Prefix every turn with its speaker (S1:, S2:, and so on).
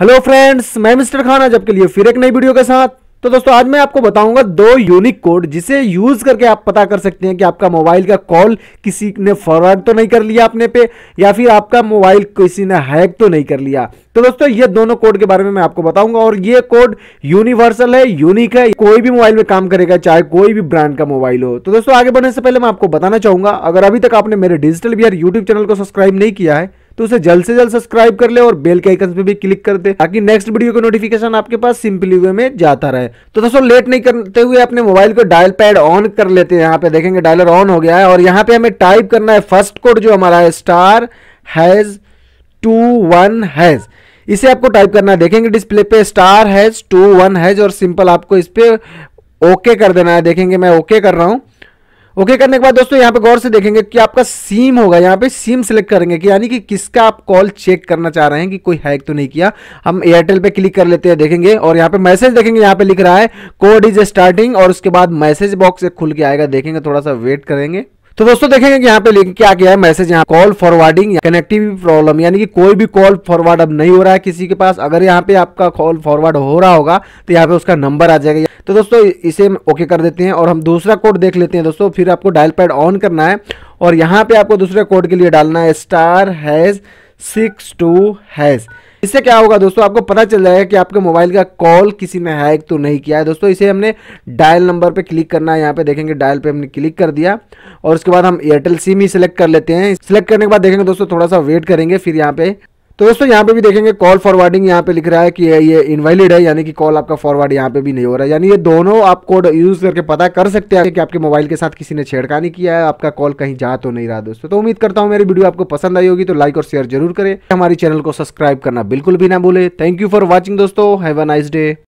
S1: hello friends मैं mister Khan आज आपके लिए फिर एक नई वीडियो के साथ तो दोस्तों आज मैं आपको बताऊंगा दो यूनिक कोड जिसे यूज करके आप पता कर सकते हैं कि आपका मोबाइल का कॉल किसी ने फॉरवर्ड तो नहीं कर लिया अपने पे या फिर आपका मोबाइल किसी ने हैक तो नहीं कर लिया तो दोस्तों ये दोनों कोड के बारे में मैं आपको बताऊंगा और ये कोड यूनिवर्सल है यूनिक है कोई भी मोबाइल में काम करेगा चाहे कोई भी ब्रांड का मोबाइल हो तो दोस्तों आगे बढ़ने से पहले मैं आपको बताना चाहूंगा अगर अभी तक आपने मेरे डिजिटल बिहार यूट्यूब चैनल को सब्सक्राइब नहीं किया है तो उसे जल्द से जल्द सब्सक्राइब कर ले और बेल के आइकन पे भी क्लिक कर दे ताकि नेक्स्ट वीडियो का नोटिफिकेशन आपके पास सिंपली वे में जाता रहे तो दोस्तों लेट नहीं करते हुए अपने मोबाइल को डायल पैड ऑन कर लेते हैं यहाँ पे देखेंगे डायलर ऑन हो गया है और यहाँ पे हमें टाइप करना है फर्स्ट कोड जो हमारा है star hash two one hash इसे आपको टाइप करना है देखेंगे डिस्प्ले पे star hash two one hash और सिंपल आपको इस पर ओके कर देना है देखेंगे मैं ओके कर रहा हूँ ओके करने के बाद दोस्तों यहाँ पे गौर से देखेंगे कि आपका सिम होगा यहाँ पे सिम सेलेक्ट करेंगे कि यानी कि किसका आप कॉल चेक करना चाह रहे हैं कि कोई हैक तो नहीं किया हम एयरटेल पे क्लिक कर लेते हैं देखेंगे और यहाँ पे मैसेज देखेंगे यहाँ पे लिख रहा है कोड इज स्टार्टिंग और उसके बाद मैसेज बॉक्स खुल के आएगा देखेंगे थोड़ा सा वेट करेंगे तो दोस्तों देखेंगे कि यहाँ पे लिख क्या गया है मैसेज यहाँ कॉल फॉरवर्डिंग कनेक्टिव प्रॉब्लम यानी कि कोई भी कॉल फॉरवर्ड अब नहीं हो रहा है किसी के पास अगर यहाँ पे आपका कॉल फॉरवर्ड हो रहा होगा तो यहाँ पे उसका नंबर आ जाएगा तो दोस्तों इसे ओके कर देते हैं और हम दूसरा कोड देख लेते हैं दोस्तों फिर आपको डायल पैड ऑन करना है और यहाँ पे आपको दूसरे कोड के लिए डालना है star hash six two hash इससे क्या होगा दोस्तों आपको पता चल जाएगा कि आपके मोबाइल का कॉल किसी ने हैक तो नहीं किया है दोस्तों इसे हमने डायल नंबर पे क्लिक करना है यहाँ पे देखेंगे डायल पे हमने क्लिक कर दिया और उसके बाद हम एयरटेल सिम ही सिलेक्ट कर लेते हैं सिलेक्ट करने के बाद देखेंगे दोस्तों थोड़ा सा वेट करेंगे फिर यहाँ पे तो दोस्तों यहाँ पे भी देखेंगे कॉल फॉरवर्डिंग यहाँ पे लिख रहा है कि ये इनवैलिड है यानी कि कॉल आपका फॉरवर्ड यहाँ पे भी नहीं हो रहा है यानी ये दोनों आप कोड यूज करके पता कर सकते हैं कि आपके मोबाइल के साथ किसी ने छेड़खानी किया है आपका कॉल कहीं जा तो नहीं रहा दोस्तों तो उम्मीद करता हूँ मेरी वीडियो आपको पसंद आई होगी तो लाइक और शेयर जरूर करें हमारे चैनल को सब्सक्राइब करना बिल्कुल भी ना भूले थैंक यू फॉर वॉचिंग दोस्तों हैव अ नाइस डे